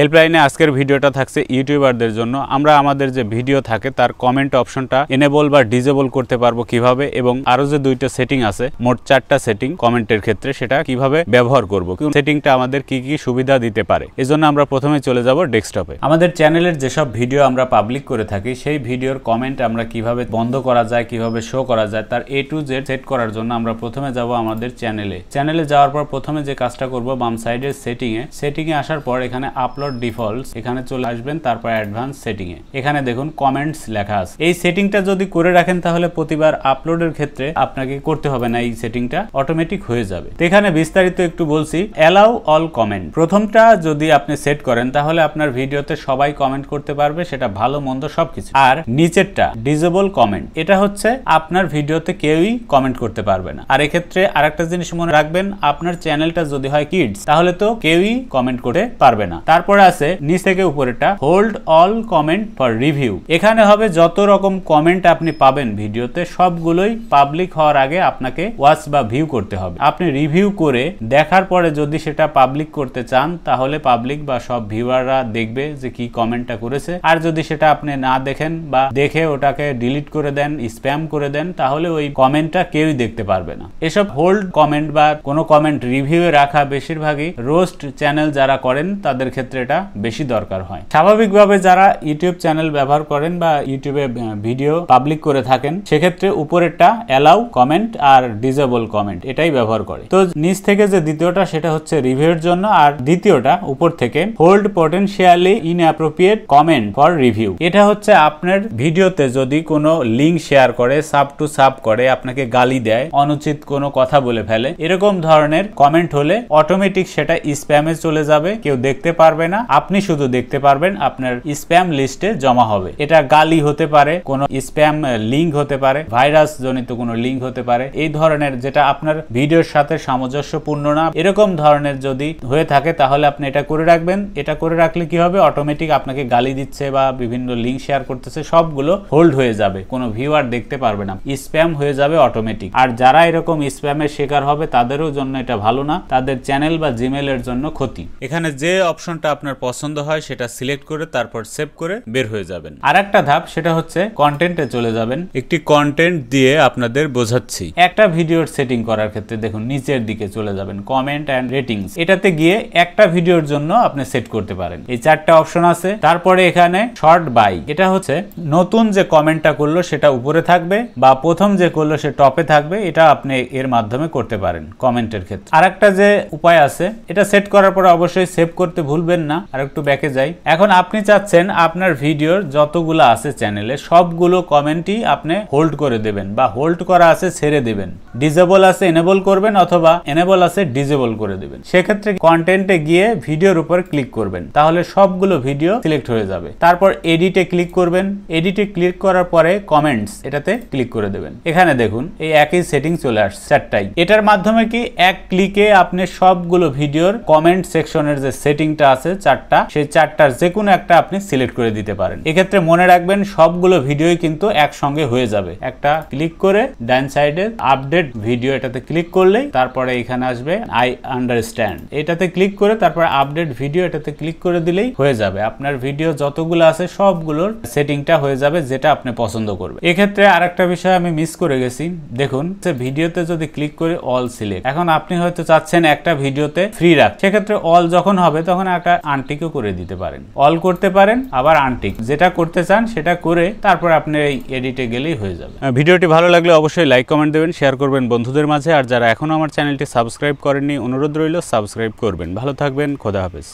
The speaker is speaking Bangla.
হেল্পলাইনে আজকের ভিডিওটা থাকছে ইউটিউবারদের জন্য আমরা আমাদের যে ভিডিও থাকে তার কমেন্ট অপশনটা এনেবল বা ডিজেবল করতে পারবো কিভাবে এবং আরও যে দুইটা সেটিং আছে মোট চারটা সেটিং কমেন্টের ক্ষেত্রে সেটা কিভাবে ব্যবহার করবো সেটিংটা আমাদের কি কি সুবিধা দিতে পারে এজন্য আমরা প্রথমে চলে যাব ডেস্কটপে আমাদের চ্যানেলের যেসব ভিডিও আমরা পাবলিক করে থাকি সেই ভিডিওর কমেন্ট আমরা কিভাবে বন্ধ করা যায় কিভাবে শো করা যায় তার এ টু জেড সেট করার জন্য আমরা প্রথমে যাব আমাদের চ্যানেলে চ্যানেলে যাওয়ার পর প্রথমে যে কাজটা করব বাম সাইডের সেটিংয়ে সেটিংয়ে আসার পর এখানে আপলোড তারপর ডিফল্টস এখানে চলে আসবেন তারপর অ্যাডভান্স সেটিং এ এখানে দেখুন কমেন্টস লেখা আছে এই সেটিংটা যদি করে রাখেন তাহলে প্রতিবার আপলোডের ক্ষেত্রে আপনাকে করতে হবে না এই সেটিংটা অটোমেটিক হয়ে যাবে তো এখানে বিস্তারিত একটু বলছি অ্যালাউ অল কমেন্ট প্রথমটা যদি আপনি সেট করেন তাহলে আপনার ভিডিওতে সবাই কমেন্ট করতে পারবে সেটা ভালো মন্দ সবকিছু আর নিচেরটা ডিজেবল কমেন্ট এটা হচ্ছে আপনার ভিডিওতে কেউই কমেন্ট করতে পারবে না আর এক্ষেত্রে আর একটা জিনিস মনে রাখবেন আপনার চ্যানেলটা যদি হয় কিডস তাহলে তো কেউই কমেন্ট করতে পারবে না তারপর তারপর আছে নিচ থেকে উপরেটা hold all comment for review এখানে হবে যত রকম কমেন্ট আপনি পাবেন ভিডিওতে সবগুলোই পাবলিক হওয়ার আগে আপনাকে ওয়াচ বা ভিউ করতে হবে আপনি রিভিউ করে দেখার পরে যদি সেটা পাবলিক করতে চান তাহলে পাবলিক বা সব ভিউয়াররা দেখবে যে কি কমেন্টটা করেছে আর যদি সেটা আপনি না দেখেন বা দেখে ওটাকে ডিলিট করে দেন স্প্যাম করে দেন তাহলে ওই কমেন্টটা কেউই দেখতে পারবে না এসব হোল্ড কমেন্ট বা কোনো কমেন্ট রিভিউ রাখা বেশিরভাগই রোস্ট চ্যানেল যারা করেন তাদের ক্ষেত্রে এটা বেশি দরকার হয় স্বাভাবিকভাবে যারা ইউটিউব চ্যানেল ব্যবহার করেন বা ইউটিউবে ভিডিও পাবলিক করে থাকেন সেক্ষেত্রে উপরেরটা অ্যালাউ কমেন্ট আর ডিজেবল কমেন্ট এটাই ব্যবহার করে তো নিচ থেকে যে দ্বিতীয়টা সেটা হচ্ছে রিভিউর জন্য আর দ্বিতীয়টা উপর থেকে hold potentially appropriate comment for review এটা হচ্ছে আপনার ভিডিওতে যদি কোনো লিঙ্ক শেয়ার করে সাব টু সাব করে আপনাকে গালি দেয় অনুচিত কোনো কথা বলে ফেলে এরকম ধরনের কমেন্ট হলে অটোমেটিক সেটা স্প্যামে চলে যাবে কেউ দেখতে পারবে না আপনি শুধু দেখতে পারবেন আপনার স্প্যাম লিস্টে জমা হবে এটা গালি হতে পারে কোনো স্প্যাম লিঙ্ক হতে পারে ভাইরাস জনিত কোনো লিঙ্ক হতে পারে এই ধরনের যেটা আপনার ভিডিওর সাথে সামঞ্জস্যপূর্ণ না এরকম ধরনের যদি হয়ে থাকে তাহলে আপনি এটা করে রাখবেন এটা করে রাখলে কি হবে অটোমেটিক আপনাকে গালি দিচ্ছে বা বিভিন্ন লিঙ্ক শেয়ার করতেছে সবগুলো হোল্ড হয়ে যাবে কোনো ভিউয়ার দেখতে পারবে না স্প্যাম হয়ে যাবে অটোমেটিক আর যারা এরকম স্প্যামের শিকার হবে তাদেরও জন্য এটা ভালো না তাদের চ্যানেল বা জিমেলের জন্য ক্ষতি এখানে যে অপশনটা আপনার পছন্দ হয় সেটা সিলেক্ট করে তারপর সেভ করে বের হয়ে যাবেন আর একটা ধাপ সেটা হচ্ছে কন্টেন্টে চলে যাবেন একটি কন্টেন্ট দিয়ে আপনাদের বোঝাচ্ছি একটা ভিডিওর সেটিং করার ক্ষেত্রে দেখুন নিচের দিকে চলে যাবেন কমেন্ট অ্যান্ড রেটিং এটাতে গিয়ে একটা ভিডিওর জন্য আপনি সেট করতে পারেন এই চারটা অপশন আছে তারপরে এখানে শর্ট বাই এটা হচ্ছে নতুন যে কমেন্টটা করলো সেটা উপরে থাকবে বা প্রথম যে করলো সে টপে থাকবে এটা আপনি এর মাধ্যমে করতে পারেন কমেন্টের ক্ষেত্রে আর একটা যে উপায় আছে এটা সেট করার পরে অবশ্যই সেভ করতে ভুলবেন না আর একটু ব্যাকে যাই এখন আপনি চাচ্ছেন আপনার ভিডিওর যতগুলো আছে চ্যানেলে সবগুলো কমেন্টই আপনি হোল্ড করে দেবেন বা হোল্ড করা আছে ছেড়ে দেবেন ডিজেবল আছে এনেবল করবেন অথবা এনেবল আছে ডিজেবল করে দেবেন সেক্ষেত্রে কন্টেন্টে গিয়ে ভিডিওর উপর ক্লিক করবেন তাহলে সবগুলো ভিডিও সিলেক্ট হয়ে যাবে তারপর এডিটে ক্লিক করবেন এডিটে ক্লিক করার পরে কমেন্টস এটাতে ক্লিক করে দেবেন এখানে দেখুন এই একই সেটিং চলে আসছে চারটাই এটার মাধ্যমে কি এক ক্লিকে আপনি সবগুলো ভিডিওর কমেন্ট সেকশনের যে সেটিংটা আছে চারটা সেই চারটার যে কোনো একটা আপনি সিলেক্ট করে দিতে পারেন এক্ষেত্রে মনে রাখবেন সবগুলো ভিডিও কিন্তু একসঙ্গে হয়ে যাবে একটা ক্লিক করে ডান সাইডে আপডেট ভিডিও এটাতে ক্লিক করলেই তারপরে এখানে আসবে আই আন্ডারস্ট্যান্ড এটাতে ক্লিক করে তারপরে আপডেট ভিডিও এটাতে ক্লিক করে দিলেই হয়ে যাবে আপনার ভিডিও যতগুলো আছে সবগুলোর সেটিংটা হয়ে যাবে যেটা আপনি পছন্দ করবে এক্ষেত্রে আর একটা বিষয় আমি মিস করে গেছি দেখুন সে ভিডিওতে যদি ক্লিক করে অল সিলেক্ট এখন আপনি হয়তো চাচ্ছেন একটা ভিডিওতে ফ্রি রাখ সেক্ষেত্রে অল যখন হবে তখন একটা আনটিকও করে দিতে পারেন অল করতে পারেন আবার আনটিক যেটা করতে চান সেটা করে তারপর আপনার এই এডিটে গেলেই হয়ে যাবে ভিডিওটি ভালো লাগলে অবশ্যই লাইক কমেন্ট দেবেন শেয়ার করবেন বন্ধুদের মাঝে আর যারা এখনও আমার চ্যানেলটি সাবস্ক্রাইব করেননি অনুরোধ রইল সাবস্ক্রাইব করবেন ভালো থাকবেন খোদা হাফেজ